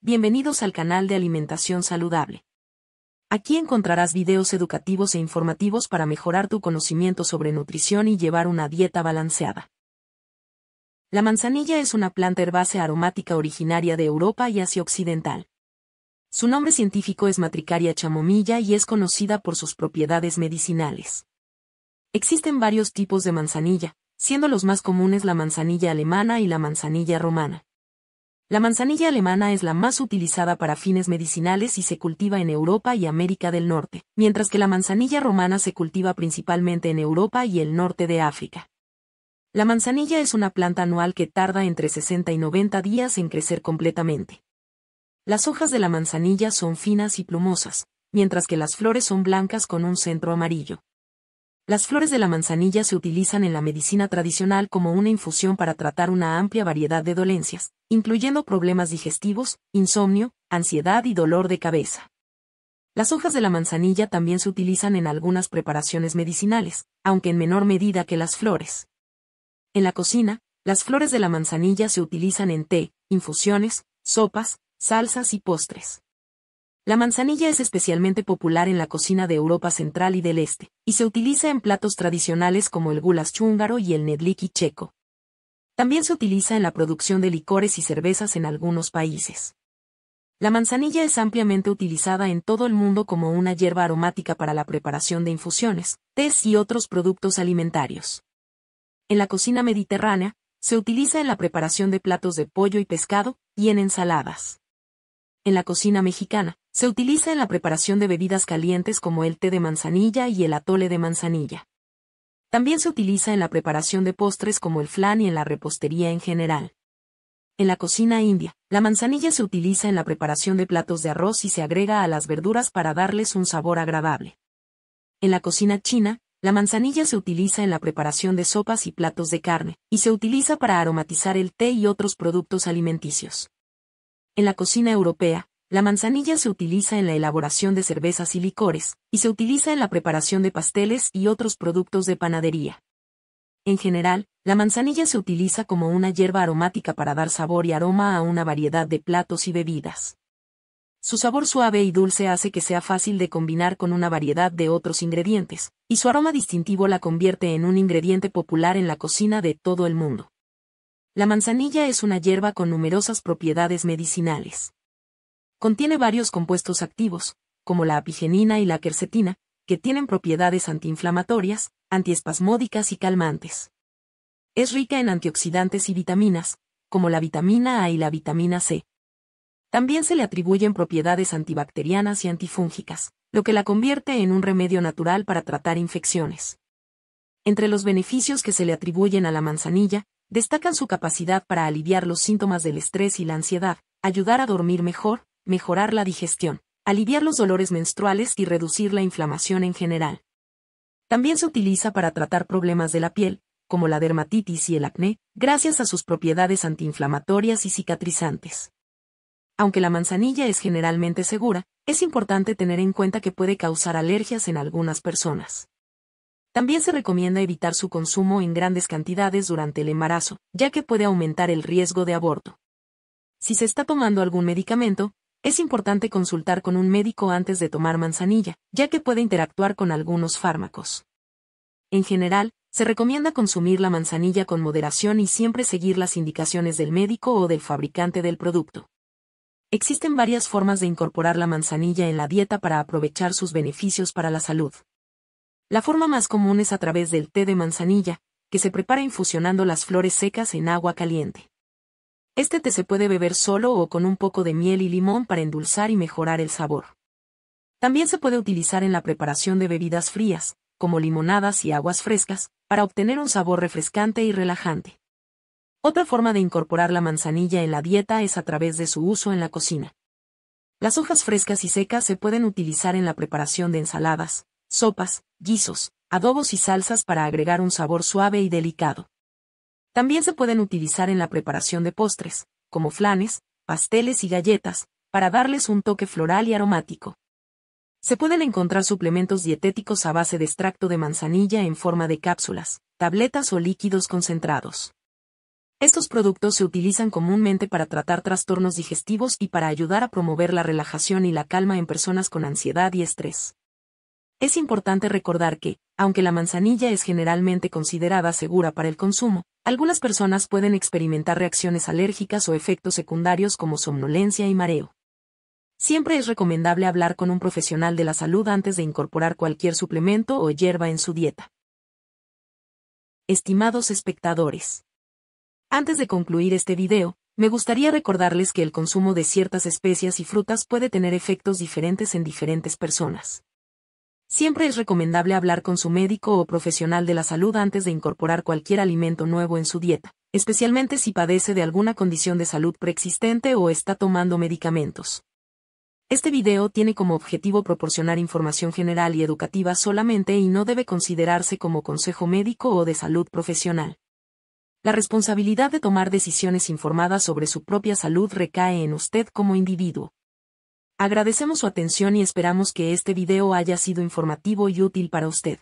Bienvenidos al canal de Alimentación Saludable. Aquí encontrarás videos educativos e informativos para mejorar tu conocimiento sobre nutrición y llevar una dieta balanceada. La manzanilla es una planta herbácea aromática originaria de Europa y Asia Occidental. Su nombre científico es Matricaria chamomilla y es conocida por sus propiedades medicinales. Existen varios tipos de manzanilla, siendo los más comunes la manzanilla alemana y la manzanilla romana. La manzanilla alemana es la más utilizada para fines medicinales y se cultiva en Europa y América del Norte, mientras que la manzanilla romana se cultiva principalmente en Europa y el norte de África. La manzanilla es una planta anual que tarda entre 60 y 90 días en crecer completamente. Las hojas de la manzanilla son finas y plumosas, mientras que las flores son blancas con un centro amarillo. Las flores de la manzanilla se utilizan en la medicina tradicional como una infusión para tratar una amplia variedad de dolencias, incluyendo problemas digestivos, insomnio, ansiedad y dolor de cabeza. Las hojas de la manzanilla también se utilizan en algunas preparaciones medicinales, aunque en menor medida que las flores. En la cocina, las flores de la manzanilla se utilizan en té, infusiones, sopas, salsas y postres. La manzanilla es especialmente popular en la cocina de Europa Central y del Este, y se utiliza en platos tradicionales como el gulas húngaro y el y checo. También se utiliza en la producción de licores y cervezas en algunos países. La manzanilla es ampliamente utilizada en todo el mundo como una hierba aromática para la preparación de infusiones, tés y otros productos alimentarios. En la cocina mediterránea, se utiliza en la preparación de platos de pollo y pescado, y en ensaladas. En la cocina mexicana, se utiliza en la preparación de bebidas calientes como el té de manzanilla y el atole de manzanilla. También se utiliza en la preparación de postres como el flan y en la repostería en general. En la cocina india, la manzanilla se utiliza en la preparación de platos de arroz y se agrega a las verduras para darles un sabor agradable. En la cocina china, la manzanilla se utiliza en la preparación de sopas y platos de carne, y se utiliza para aromatizar el té y otros productos alimenticios. En la cocina europea, la manzanilla se utiliza en la elaboración de cervezas y licores, y se utiliza en la preparación de pasteles y otros productos de panadería. En general, la manzanilla se utiliza como una hierba aromática para dar sabor y aroma a una variedad de platos y bebidas. Su sabor suave y dulce hace que sea fácil de combinar con una variedad de otros ingredientes, y su aroma distintivo la convierte en un ingrediente popular en la cocina de todo el mundo. La manzanilla es una hierba con numerosas propiedades medicinales. Contiene varios compuestos activos, como la apigenina y la quercetina, que tienen propiedades antiinflamatorias, antiespasmódicas y calmantes. Es rica en antioxidantes y vitaminas, como la vitamina A y la vitamina C. También se le atribuyen propiedades antibacterianas y antifúngicas, lo que la convierte en un remedio natural para tratar infecciones. Entre los beneficios que se le atribuyen a la manzanilla, destacan su capacidad para aliviar los síntomas del estrés y la ansiedad, ayudar a dormir mejor, mejorar la digestión, aliviar los dolores menstruales y reducir la inflamación en general. También se utiliza para tratar problemas de la piel, como la dermatitis y el acné, gracias a sus propiedades antiinflamatorias y cicatrizantes. Aunque la manzanilla es generalmente segura, es importante tener en cuenta que puede causar alergias en algunas personas. También se recomienda evitar su consumo en grandes cantidades durante el embarazo, ya que puede aumentar el riesgo de aborto. Si se está tomando algún medicamento, es importante consultar con un médico antes de tomar manzanilla, ya que puede interactuar con algunos fármacos. En general, se recomienda consumir la manzanilla con moderación y siempre seguir las indicaciones del médico o del fabricante del producto. Existen varias formas de incorporar la manzanilla en la dieta para aprovechar sus beneficios para la salud. La forma más común es a través del té de manzanilla, que se prepara infusionando las flores secas en agua caliente. Este té se puede beber solo o con un poco de miel y limón para endulzar y mejorar el sabor. También se puede utilizar en la preparación de bebidas frías, como limonadas y aguas frescas, para obtener un sabor refrescante y relajante. Otra forma de incorporar la manzanilla en la dieta es a través de su uso en la cocina. Las hojas frescas y secas se pueden utilizar en la preparación de ensaladas, sopas, guisos, adobos y salsas para agregar un sabor suave y delicado. También se pueden utilizar en la preparación de postres, como flanes, pasteles y galletas, para darles un toque floral y aromático. Se pueden encontrar suplementos dietéticos a base de extracto de manzanilla en forma de cápsulas, tabletas o líquidos concentrados. Estos productos se utilizan comúnmente para tratar trastornos digestivos y para ayudar a promover la relajación y la calma en personas con ansiedad y estrés. Es importante recordar que, aunque la manzanilla es generalmente considerada segura para el consumo, algunas personas pueden experimentar reacciones alérgicas o efectos secundarios como somnolencia y mareo. Siempre es recomendable hablar con un profesional de la salud antes de incorporar cualquier suplemento o hierba en su dieta. Estimados espectadores. Antes de concluir este video, me gustaría recordarles que el consumo de ciertas especias y frutas puede tener efectos diferentes en diferentes personas. Siempre es recomendable hablar con su médico o profesional de la salud antes de incorporar cualquier alimento nuevo en su dieta, especialmente si padece de alguna condición de salud preexistente o está tomando medicamentos. Este video tiene como objetivo proporcionar información general y educativa solamente y no debe considerarse como consejo médico o de salud profesional. La responsabilidad de tomar decisiones informadas sobre su propia salud recae en usted como individuo. Agradecemos su atención y esperamos que este video haya sido informativo y útil para usted.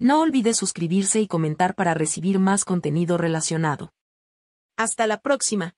No olvide suscribirse y comentar para recibir más contenido relacionado. Hasta la próxima.